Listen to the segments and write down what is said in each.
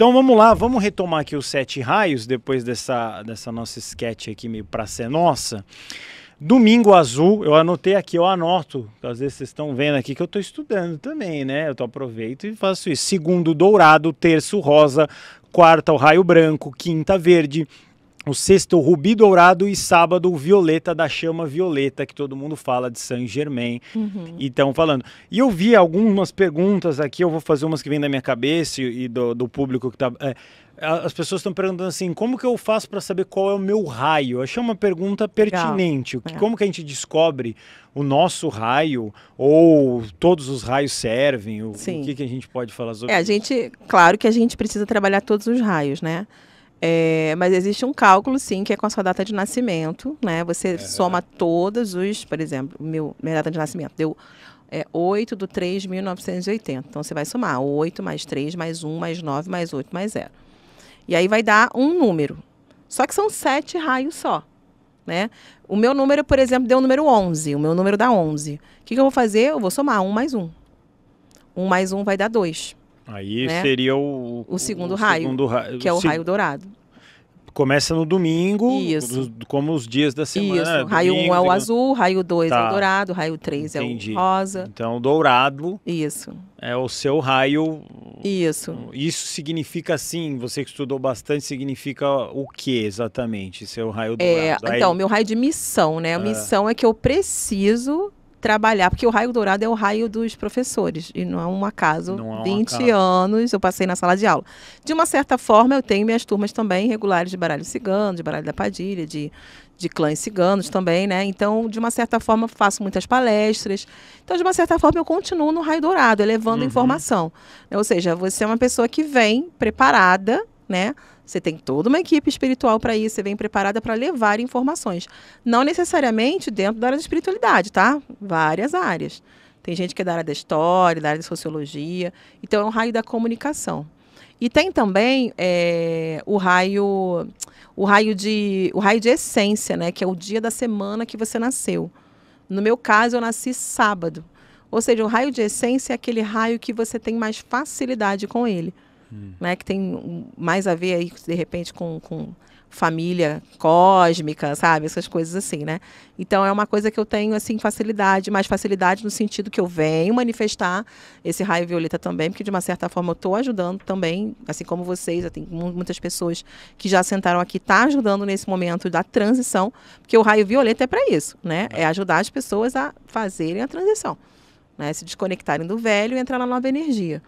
Então vamos lá, vamos retomar aqui os sete raios depois dessa, dessa nossa sketch aqui meio pra ser nossa. Domingo Azul, eu anotei aqui, eu anoto, às vezes vocês estão vendo aqui que eu estou estudando também, né? Eu tô aproveito e faço isso. Segundo, dourado, terço, rosa, quarta, o raio branco, quinta, verde, o sexto o Rubi Dourado e sábado o Violeta da Chama Violeta, que todo mundo fala de Saint Germain. Uhum. Então falando. E eu vi algumas perguntas aqui, eu vou fazer umas que vêm da minha cabeça e do, do público que tá. É, as pessoas estão perguntando assim: como que eu faço para saber qual é o meu raio? Eu achei uma pergunta pertinente. É. Como que a gente descobre o nosso raio ou todos os raios servem? O, o que, que a gente pode falar sobre é, isso? A gente, claro que a gente precisa trabalhar todos os raios, né? É, mas existe um cálculo, sim, que é com a sua data de nascimento, né? Você é. soma todos os, por exemplo, meu, minha data de nascimento deu é, 8 do 3 1980. Então você vai somar 8 mais 3 mais 1 mais 9 mais 8 mais 0. E aí vai dar um número. Só que são sete raios só, né? O meu número, por exemplo, deu o número 11. O meu número dá 11. O que, que eu vou fazer? Eu vou somar 1 mais 1. 1 mais 1 vai dar 2. Aí né? seria o, o segundo o raio, segundo ra... que é o se... raio dourado. Começa no domingo, Isso. como os dias da semana. Isso. Né, raio 1 um é o azul, raio 2 tá. é o tá. dourado, raio 3 é o rosa. Então, o dourado Isso. é o seu raio. Isso. Isso significa, assim, você que estudou bastante, significa o que exatamente, seu raio é, dourado? É, Aí... Então, meu raio de missão, né? A ah. missão é, é que eu preciso trabalhar, porque o raio dourado é o raio dos professores, e não é um acaso. Não é um 20 acaso. anos eu passei na sala de aula. De uma certa forma, eu tenho minhas turmas também regulares de baralho cigano, de baralho da padilha, de, de clãs ciganos também, né? Então, de uma certa forma, faço muitas palestras. Então, de uma certa forma, eu continuo no raio dourado, elevando uhum. informação. Ou seja, você é uma pessoa que vem preparada né? Você tem toda uma equipe espiritual para isso, você vem preparada para levar informações. Não necessariamente dentro da área da espiritualidade, tá? Várias áreas. Tem gente que é da área da história, da área de sociologia. Então, é um raio da comunicação. E tem também é, o raio o raio de o raio de essência, né, que é o dia da semana que você nasceu. No meu caso, eu nasci sábado. Ou seja, o raio de essência é aquele raio que você tem mais facilidade com ele hum. né, que tem mais a ver aí, de repente, com, com família cósmica, sabe? Essas coisas assim, né? Então é uma coisa que eu tenho assim facilidade, mais facilidade no sentido que eu venho manifestar esse raio violeta também, porque de uma certa forma eu estou ajudando também, assim como vocês, eu tenho muitas pessoas que já sentaram aqui tá ajudando nesse momento da transição, porque o raio violeta é para isso, né? É. é ajudar as pessoas a fazerem a transição, né? Se desconectarem do velho e entrar na nova energia.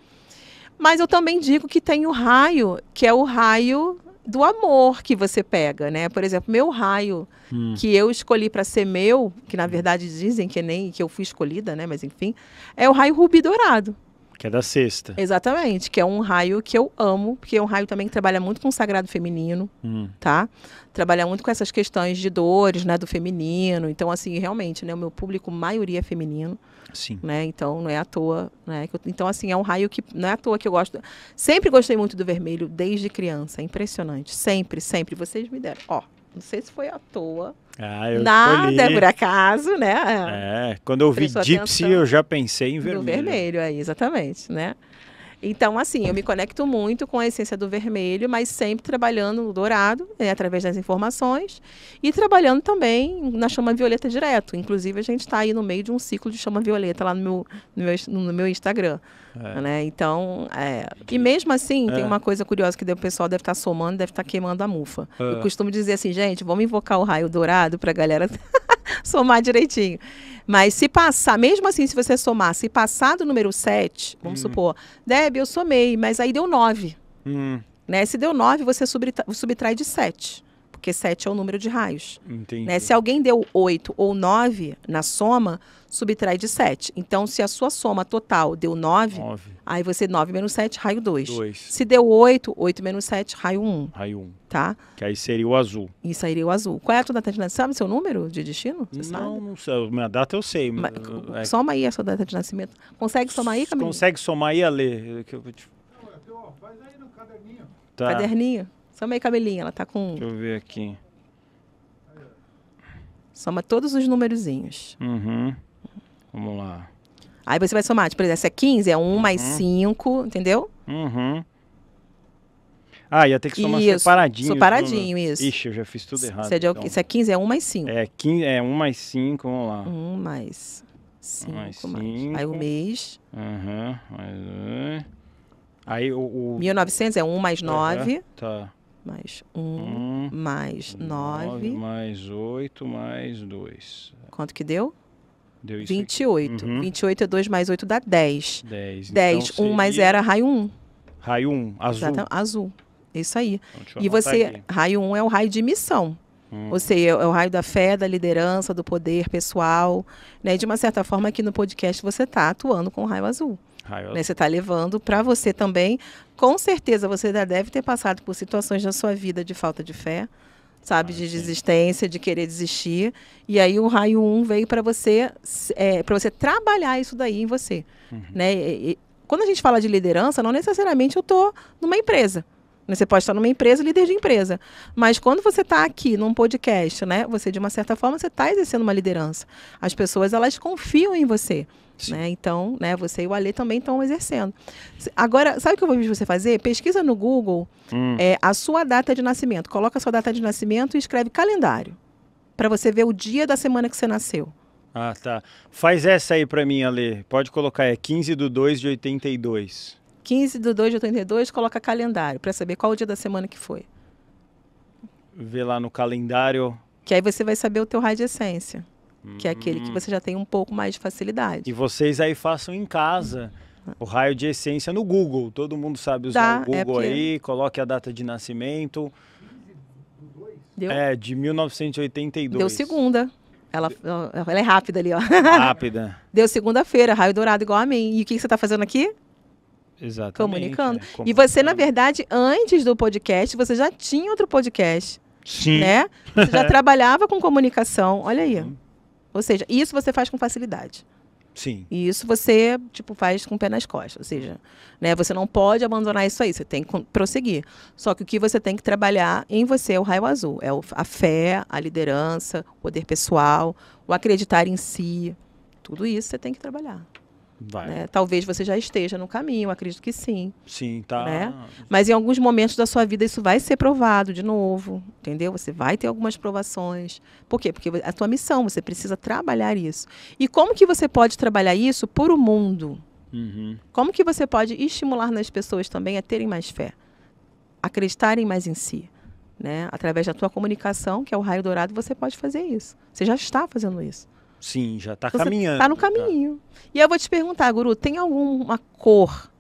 Mas eu também digo que tem o raio, que é o raio do amor que você pega, né? Por exemplo, meu raio hum. que eu escolhi para ser meu, que na verdade dizem que é nem que eu fui escolhida, né? Mas enfim, é o raio rubi dourado. Que é da sexta. Exatamente, que é um raio que eu amo, porque é um raio também que trabalha muito com o sagrado feminino, hum. tá? Trabalha muito com essas questões de dores, né, do feminino. Então, assim, realmente, né, o meu público, maioria é feminino. Sim. Né? Então, não é à toa, né? Então, assim, é um raio que não é à toa que eu gosto. Sempre gostei muito do vermelho, desde criança. É impressionante. Sempre, sempre. Vocês me deram. Ó, não sei se foi à toa, ah, eu Nada escolhi. por acaso, né? É, quando eu vi Prestou eu já pensei em vermelho. No vermelho, aí, é, exatamente, né? Então, assim, eu me conecto muito com a essência do vermelho, mas sempre trabalhando no dourado, né, através das informações, e trabalhando também na chama violeta direto. Inclusive, a gente está aí no meio de um ciclo de chama violeta lá no meu, no meu, no meu Instagram. É. Né? Então, é. e mesmo assim, é. tem uma coisa curiosa que o pessoal deve estar tá somando, deve estar tá queimando a mufa. Eu é. costumo dizer assim, gente, vamos invocar o raio dourado para a galera somar direitinho. Mas se passar, mesmo assim, se você somar, se passar do número 7, vamos hum. supor, Deb, eu somei, mas aí deu 9. Hum. Né? Se deu 9, você subtrai, subtrai de 7 porque 7 é o número de raios. Entendi. Né? Se alguém deu 8 ou 9 na soma, subtrai de 7. Então, se a sua soma total deu 9, 9. aí você 9 menos 7, raio 2. 2. Se deu 8, 8 menos 7, raio 1. Raio 1. Tá? Que aí seria o azul. Isso seria o azul. Qual é a sua data de nascimento? Sabe o seu número de destino? Você não, sabe? não sei. Minha data eu sei. Mas, é... Soma aí a sua data de nascimento. Consegue somar aí, Camila? Consegue somar aí, Ale? É que eu vou te... Tá. Caderninho. Soma aí, cabelinho. Ela tá com. Deixa eu ver aqui. Soma todos os númerozinhos. Uhum. Vamos lá. Aí você vai somar, tipo, por exemplo, essa é 15, é 1 uhum. mais 5, entendeu? Uhum. Ah, ia ter que somar isso. separadinho. Separadinho, isso. Ixi, eu já fiz tudo errado. Isso é, de, então. isso é 15, é 1 mais 5. É, 15, é 1 mais 5, vamos lá. 1 mais 5. Mais 5. Mais. Aí o mês. Aham, uhum. Aí o, o. 1900 é 1 mais 9. Uhum. Tá. Mais 1, um, mais 9. Mais 8, mais 2. Quanto que deu? Deu isso 28. Uhum. 28 é 2 mais 8 dá 10. 10. 10. 1 seria... mais 0 é raio 1. Raio 1, azul. Exato, azul. Isso aí. Então, e você, aqui. raio 1 é o raio de missão. Hum. Ou seja, é o raio da fé, da liderança, do poder pessoal. Né? De uma certa forma, aqui no podcast você está atuando com o raio azul. Né? Você está levando para você também. Com certeza você já deve ter passado por situações na sua vida de falta de fé, sabe, ah, de sim. desistência, de querer desistir. E aí o raio 1 um veio para você, é, para você trabalhar isso daí em você, uhum. né? E, e, quando a gente fala de liderança, não necessariamente eu tô numa empresa. Né, você pode estar numa empresa, líder de empresa. Mas quando você está aqui num podcast, né? Você, de uma certa forma, você está exercendo uma liderança. As pessoas, elas confiam em você. Né? Então, né, você e o Ale também estão exercendo. Agora, sabe o que eu vou pedir você fazer? Pesquisa no Google hum. é, a sua data de nascimento. Coloca a sua data de nascimento e escreve calendário. Para você ver o dia da semana que você nasceu. Ah, tá. Faz essa aí para mim, Ale. Pode colocar, é 15 do 2 de 82. 15 de 2 de 82, coloca calendário, para saber qual o dia da semana que foi. Vê lá no calendário. Que aí você vai saber o teu raio de essência, hum. que é aquele que hum. você já tem um pouco mais de facilidade. E vocês aí façam em casa. O raio de essência no Google, todo mundo sabe usar Dá, o é Google é porque... aí, coloque a data de nascimento. Deu? É, de 1982. Deu segunda. Ela, ela é rápida ali, ó. Rápida. Deu segunda-feira, raio dourado igual a mim. E o que, que você está fazendo aqui? Exatamente, comunicando. É, né, comunicando. E você, na verdade, antes do podcast, você já tinha outro podcast. Sim. Né? Você já é. trabalhava com comunicação. Olha aí. Sim. Ou seja, isso você faz com facilidade. Sim. E isso você, tipo, faz com o pé nas costas. Ou seja, né, você não pode abandonar isso aí, você tem que prosseguir. Só que o que você tem que trabalhar em você é o raio azul. É a fé, a liderança, o poder pessoal, o acreditar em si. Tudo isso você tem que trabalhar. Né? Talvez você já esteja no caminho, acredito que sim. Sim, tá. Né? Mas em alguns momentos da sua vida isso vai ser provado de novo, entendeu? Você vai ter algumas provações. Por quê? Porque é a tua missão, você precisa trabalhar isso. E como que você pode trabalhar isso por o mundo? Uhum. Como que você pode estimular nas pessoas também a terem mais fé, acreditarem mais em si? Né? Através da tua comunicação, que é o raio dourado, você pode fazer isso. Você já está fazendo isso. Sim, já está tá caminhando. Está no caminho. E eu vou te perguntar, Guru, tem alguma cor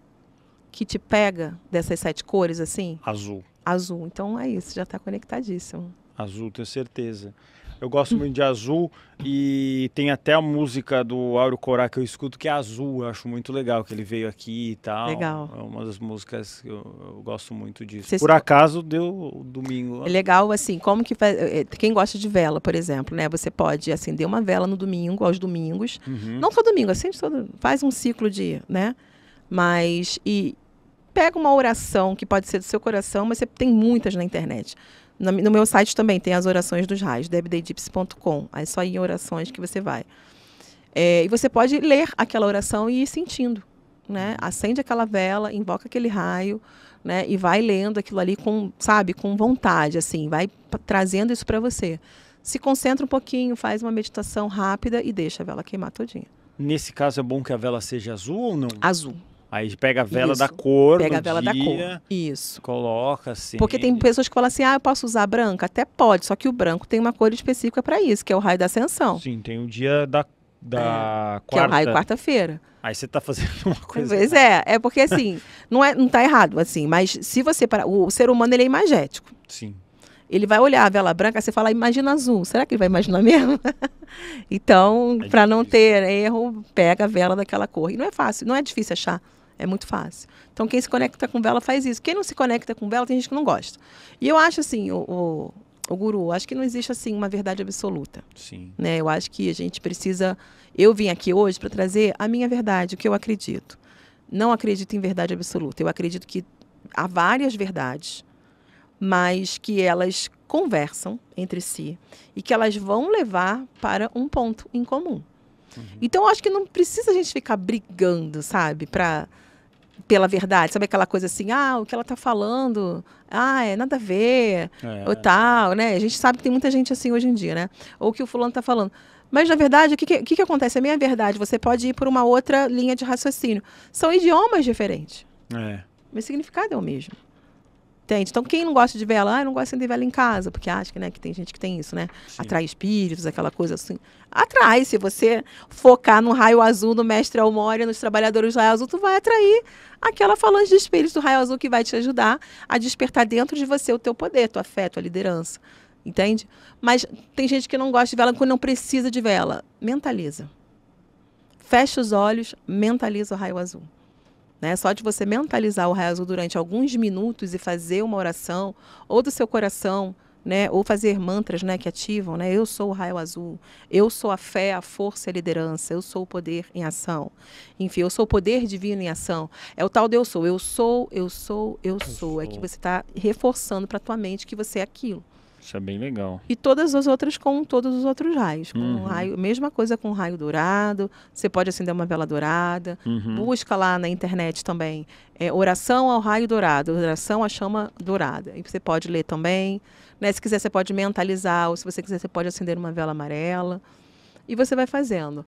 que te pega dessas sete cores assim? Azul. Azul. Então é isso, já está conectadíssimo. Azul, tenho certeza. Eu gosto muito de azul e tem até a música do Auro Corá que eu escuto que é azul. Eu acho muito legal que ele veio aqui e tal. Legal. É uma das músicas que eu, eu gosto muito disso. Por acaso deu domingo. É legal, assim, como que faz... Eh, eh, quem gosta de vela, por exemplo, né? Você pode acender uma vela no domingo, aos domingos. Uhum. Não só domingo, acende todo, faz um ciclo de, né? Mas e pega uma oração que pode ser do seu coração, mas você tem muitas na internet. No meu site também tem as orações dos raios, debdedips.com. Aí é só em orações que você vai. É, e você pode ler aquela oração e ir sentindo. Né? Acende aquela vela, invoca aquele raio, né? E vai lendo aquilo ali com, sabe, com vontade, assim, vai trazendo isso para você. Se concentra um pouquinho, faz uma meditação rápida e deixa a vela queimar todinha. Nesse caso é bom que a vela seja azul ou não? Azul. Aí pega a vela Isso. da cor. Pega a vela dia, da cor. Isso. Coloca assim. Porque tem pessoas que falam assim: ah, eu posso usar branca? Até pode, só que o branco tem uma cor específica para isso, que é o raio da ascensão. Sim, tem o dia da, da é, quarta. Que é o raio quarta-feira. Aí você está fazendo uma coisa. Pois é, é porque assim, não, é, não tá errado, assim, mas se você. Para, o ser humano ele é imagético. Sim. Ele vai olhar a vela branca, você fala, imagina azul. Será que ele vai imaginar mesmo? então, é para não ter erro, pega a vela daquela cor. E não é fácil, não é difícil achar é muito fácil. Então, quem se conecta com vela faz isso. Quem não se conecta com vela, tem gente que não gosta. E eu acho assim, o, o, o guru, acho que não existe assim uma verdade absoluta. Sim. Né? Eu acho que a gente precisa. Eu vim aqui hoje para trazer a minha verdade, o que eu acredito. Não acredito em verdade absoluta. Eu acredito que há várias verdades, mas que elas conversam entre si e que elas vão levar para um ponto em comum. Uhum. Então, acho que não precisa a gente ficar brigando, sabe? Para pela verdade. Sabe aquela coisa assim, ah, o que ela tá falando, ah, é nada a ver, é. ou tal, né? A gente sabe que tem muita gente assim hoje em dia, né? Ou o que o fulano tá falando. Mas, na verdade, o que, que, que acontece? É minha verdade. Você pode ir por uma outra linha de raciocínio. São idiomas diferentes. É. Mas o significado é o mesmo. Entende? Então, quem não gosta de vela, ah, não gosta de vela em casa, porque acha que, né, que tem gente que tem isso, né? Sim. Atrai espíritos, aquela coisa assim. Atrai, se você focar no raio azul do mestre Almória, nos trabalhadores do raio azul, tu vai atrair aquela falange de espíritos do raio azul que vai te ajudar a despertar dentro de você o teu poder, tua fé, tua liderança. Entende? Mas tem gente que não gosta de vela quando não precisa de vela. Mentaliza. Fecha os olhos, mentaliza o raio azul. Né? Só de você mentalizar o raio azul durante alguns minutos e fazer uma oração, ou do seu coração, né? ou fazer mantras né? que ativam, né? eu sou o raio azul, eu sou a fé, a força e a liderança, eu sou o poder em ação. Enfim, eu sou o poder divino em ação. É o tal de eu sou, eu sou, eu sou. Eu sou. É que você está reforçando para a tua mente que você é aquilo. Isso é bem legal. E todas as outras com todos os outros raios. Com uhum. um raio, mesma coisa com um raio dourado. Você pode acender uma vela dourada. Uhum. Busca lá na internet também é, oração ao raio dourado, oração à chama dourada. E você pode ler também. Né? Se quiser, você pode mentalizar. Ou se você quiser, você pode acender uma vela amarela. E você vai fazendo.